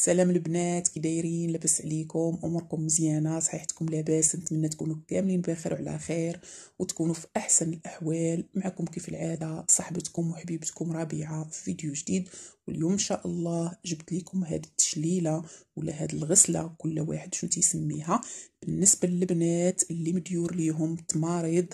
سلام البنات كي دايرين لاباس عليكم اموركم مزيانه صحيحتكم لاباس نتمنى تكونوا كاملين بخير وعلى خير وتكونوا في احسن الاحوال معكم كيف العاده صاحبتكم وحبيبتكم ربيعه في فيديو جديد واليوم ان شاء الله جبت لكم هاد التشليله ولا هاد الغسله كل واحد شو تيسميها بالنسبه للبنات اللي مديور ليهم تمارض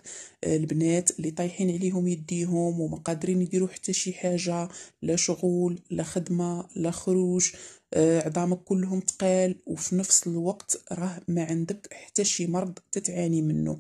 آه، البنات اللي طايحين عليهم يديهم وما قادرين يديروا حتى شي حاجه لا شغل لا خدمه لا خروج آه، عظامك كلهم تقال وفي نفس الوقت راه ما عندك حتى شي مرض تتعاني منه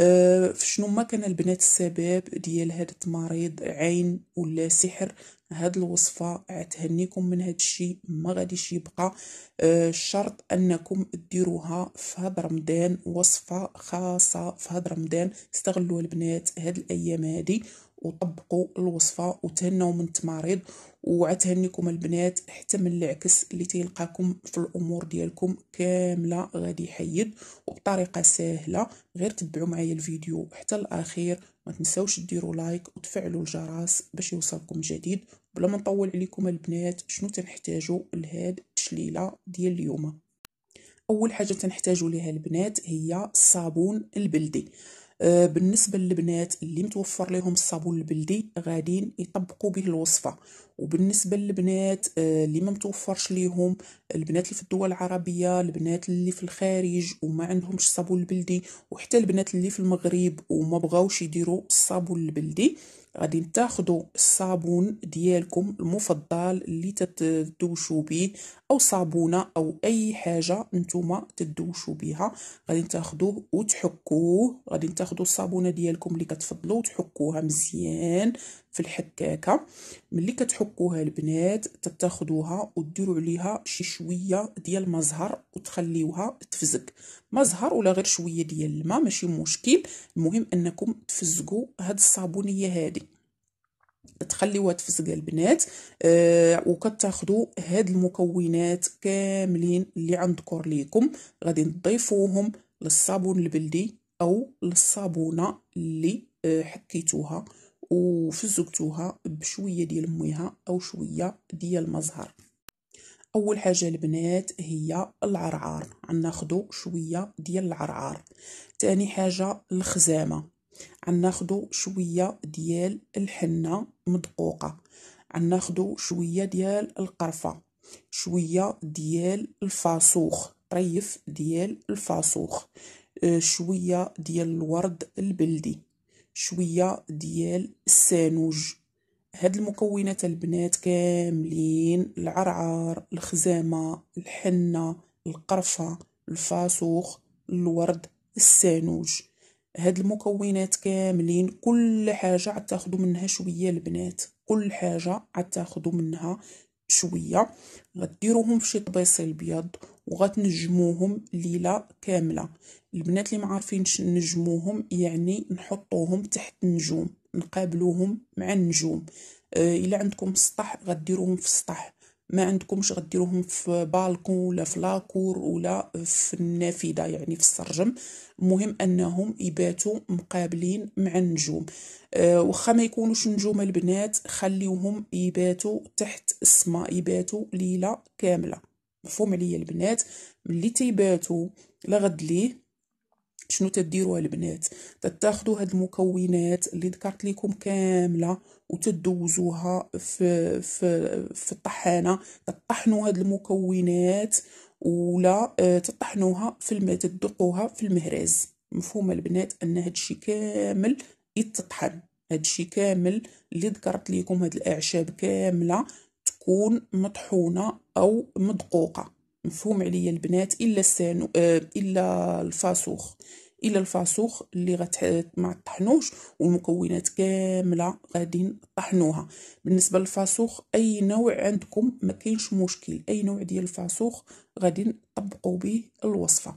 أه شنو ما كان البنات السبب ديال هذا التماريض عين ولا سحر هاد الوصفة عتهنيكم من هاد الشيء ما غاديش يبقى آه شرط انكم ديروها في هاد رمضان وصفة خاصة في هاد رمضان استغلوا البنات هاد الايام هادي وطبقوا الوصفه وتهناو من التماريض وعتهنيكم البنات حتى من العكس اللي تيلقاكم في الامور ديالكم كامله غادي يحيد وبطريقه سهله غير تبعوا معايا الفيديو حتى الاخير ما تنساوش ديروا لايك وتفعلوا الجرس باش يوصلكم جديد بلا ما نطول عليكم البنات شنو تنحتاجوا لهاد التشليله ديال اليوم اول حاجه تنحتاجوا ليها البنات هي الصابون البلدي آه، بالنسبه للبنات اللي متوفر لهم الصابون البلدي غادي يطبقوا به الوصفه وبالنسبة للبنات آه، اللي ما متوفرش ليهم البنات اللي في الدول العربية البنات اللي في الخارج وما عندهمش الصابون البلدي وحتى البنات اللي في المغرب وما بغاوش يديروا الصابون البلدي غادي تاخذوا الصابون ديالكم المفضل اللي تدوشوا به او صابونه او اي حاجه نتوما تدوشوا بها غادي تاخذوه وتحكوه غادي تاخذوا الصابونه ديالكم اللي كتفضلوا وتحكوها مزيان في الحكاكه ملي كتحكوا تفكوها البنات تتاخدوها وديروا عليها شي شويه ديال مزهر وتخليوها تفزق مزهر ولا غير شويه ديال الماء ماشي مشكل المهم انكم تفزقوا هاد الصابونيه هادي تخليوها تفسق البنات آه وكتاخذوا هاد المكونات كاملين اللي عندكور ليكم غادي نضيفوهم للصابون البلدي او للصابونه اللي آه حكيتوها وفزقتوها بشويه ديال مويها او شويه ديال زهر اول حاجه البنات هي العرعار غناخدو شويه ديال العرعار تاني حاجه الخزامه غناخدو شويه ديال الحنه مدقوقه غناخدو شويه ديال القرفه شويه ديال الفاسوخ طريف ديال الفاسوخ آه، شويه ديال الورد البلدي شويه ديال السانوج هاد المكونات البنات كاملين العرعر الخزامه الحنه القرفه الفاسوخ الورد السانوج هاد المكونات كاملين كل حاجه عتاخدو منها شويه البنات كل حاجه عتاخدو منها شويه غديروهم فشي طبيصل بيض وغتنجموهم ليله كامله البنات اللي ما عارفينش نجموهم يعني نحطوهم تحت النجوم نقابلوهم مع النجوم آه الا عندكم سطح غديروهم في السطح ما عندكمش غديروهم في بالكون ولا في لاكور ولا في النافذه يعني في السرجم المهم انهم يباتوا مقابلين مع النجوم أه وخا ما يكونوش نجوم البنات خليوهم يباتوا تحت السماء يباتوا ليله كامله مفهوم عليا البنات ملي تيباتوا لا غد ليه شنو تديروا البنات تتاخدوا هاد المكونات اللي ذكرت لكم كامله وتدوزوها في في في الطحانه تطحنوا هاد المكونات ولا آه، تطحنوها في الماء تدقوها في المهرز مفهوم البنات ان هادشي كامل يتطحن هادشي كامل اللي ذكرت لكم هاد الاعشاب كامله تكون مطحونة أو مدقوقة مفهوم عليا البنات إلا السانو آه، إلا الفاسوخ إلا الفاسوخ اللي غت ما تطحنوش والمكونات كاملة غادي طحنوها بالنسبة للفاسوخ أي نوع عندكم ما كاينش مشكل أي نوع ديال الفاسوخ غادي نطبقوا به الوصفة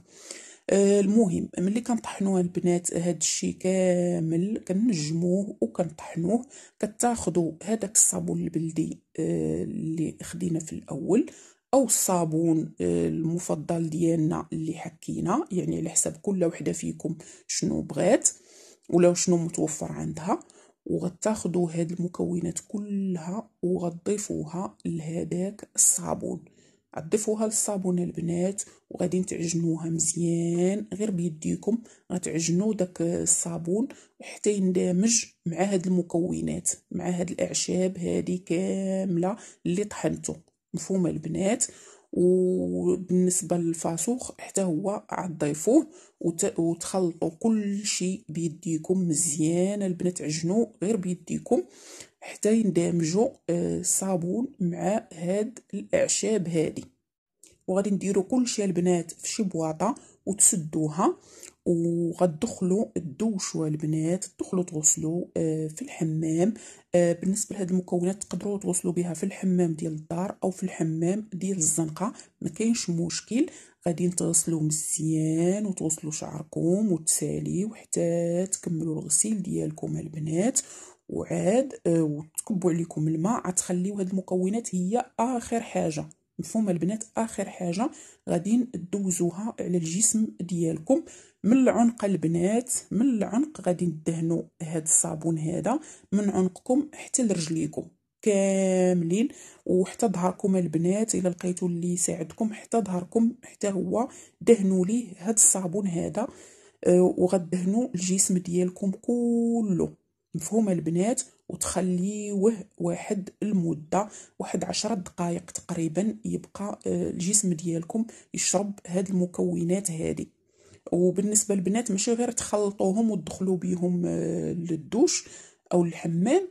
آه، المهم ملي كنطحنوا البنات هاد الشيء كامل كنجموه وكنطحنوه كتاخدو هداك الصابون البلدي آه، اللي خدينا في الاول او الصابون آه، المفضل ديالنا اللي حكينا يعني على حسب كل وحده فيكم شنو بغات ولا شنو متوفر عندها وغتاخذوا هاد المكونات كلها وغتضيفوها لهداك الصابون عضفوها للصابون البنات وغادي تعجنوها مزيان غير بيديكم غتعجنوا داك الصابون حتى يندمج مع هاد المكونات مع هاد الاعشاب هادي كامله اللي طحنتو مفهومه البنات وبالنسبه للفاسوخ حتى هو عضيفوه وتخلطوا كل شيء بيديكم مزيان البنات عجنوا غير بيديكم حتى يندمجوا الصابون آه، مع هاد الاعشاب هادي وغادي نديروا كلشي البنات في شي بواطه وتسدوها وغتدخلوا الدوشوا البنات تدخلوا تغسلوا آه، في الحمام آه، بالنسبه لهاد المكونات تقدروا تغسلو بها في الحمام ديال الدار او في الحمام ديال الزنقه ما كاينش مشكل غادي تغسلوا مزيان وتغسلوا شعركم وتساليو حتى تكملوا الغسيل ديالكم البنات وعاد آه، وتكبوا عليكم الماء عتخليو هاد المكونات هي اخر حاجه مفهوم البنات اخر حاجه غادي تدوزوها على الجسم ديالكم من العنق البنات من العنق غادي تدهنوا هاد الصابون هذا من عنقكم حتى لرجليكم كاملين وحتى ظهركم البنات الا لقيتو اللي يساعدكم حتى ظهركم حتى هو دهنوا ليه هاد الصابون هذا آه، وغدهنوا الجسم ديالكم كله مفهوم البنات وتخليوه واحد المدة واحد عشرة دقائق تقريبا يبقى آه، الجسم ديالكم يشرب هاد المكونات هذه وبالنسبة للبنات ماشي غير تخلطوهم وتدخلوا بيهم آه، للدوش أو الحمام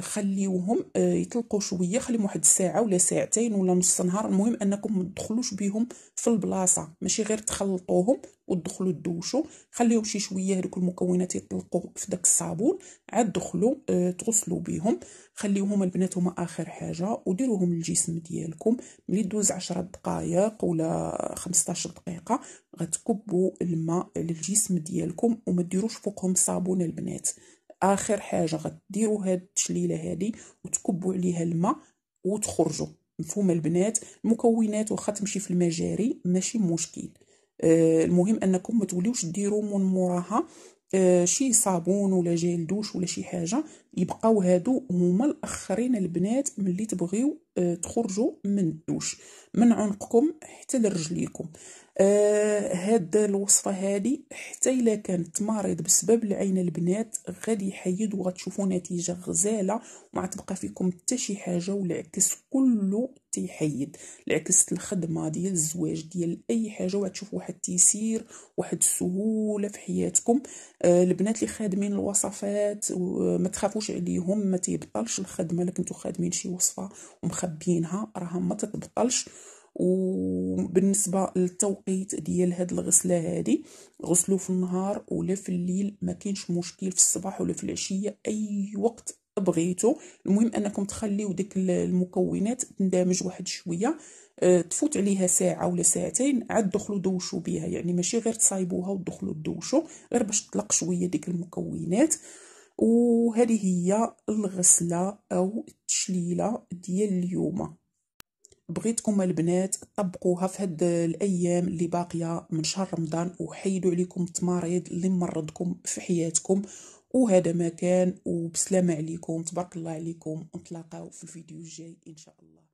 خليوهم آه، يطلقوا شويه خليهم واحد الساعه ولا ساعتين ولا نص نهار المهم انكم ما تدخلوش بهم في البلاصه ماشي غير تخلطوهم وتدخلوا تدوشوا خليهم شي شويه هذوك المكونات يطلقوا في داك الصابون عاد دخلوا آه، تغسلوا بهم خليوهم البنات هما اخر حاجه وديروهم للجسم ديالكم ملي دوز 10 دقائق ولا 15 دقيقه غتكبوا الماء للجسم ديالكم وما ديروش فوقهم صابون البنات اخر حاجه غديروا هاد التشليله هادي وتكبوا عليها الماء وتخرجوا مفهوم البنات المكونات واخا تمشي في المجاري ماشي مشكل آه المهم انكم ما توليوش ديروا من موراها آه شي صابون ولا جيل دوش ولا شي حاجه يبقاو هادو هما الاخرين البنات ملي تبغيو آه، تخرجوا من الدوش من عنقكم حتى لرجليكم آه هاد الوصفه هادي حتى الا كانت مريض بسبب العين البنات غادي يحيد وغتشوفوا نتيجه غزاله وما تبقى فيكم حتى شي حاجه والعكس كله تيحيد العكس الخدمه ديال الزواج ديال اي حاجه وغتشوفوا واحد التيسير واحد السهوله في حياتكم آه البنات اللي خادمين الوصفات ما تخافوش عليهم ما تيبطلش الخدمه لكنتو خادمين شي وصفه مخبيينها راها ما تتبطلش وبالنسبه للتوقيت ديال هاد الغسله هادي غسلو في النهار ولا في الليل ما كاينش مشكل في الصباح ولا في العشيه اي وقت بغيتو المهم انكم تخليو ديك المكونات تندمج واحد شويه آه، تفوت عليها ساعه ولا ساعتين عاد دخلوا دوشوا بها يعني ماشي غير تصايبوها ودخلوا دوشوا غير باش تطلق شويه ديك المكونات وهذه هي الغسله او التشليله ديال اليوم بغيتكم البنات طبقوها في هاد الايام اللي باقيه من شهر رمضان وحيدوا عليكم التماريض اللي مرضكم في حياتكم وهذا ما كان وبسلامه عليكم تبارك الله عليكم نتلاقاو في الفيديو الجاي ان شاء الله